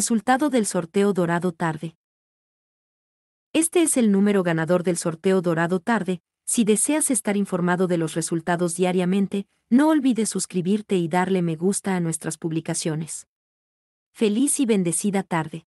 Resultado del sorteo dorado tarde. Este es el número ganador del sorteo dorado tarde. Si deseas estar informado de los resultados diariamente, no olvides suscribirte y darle me gusta a nuestras publicaciones. Feliz y bendecida tarde.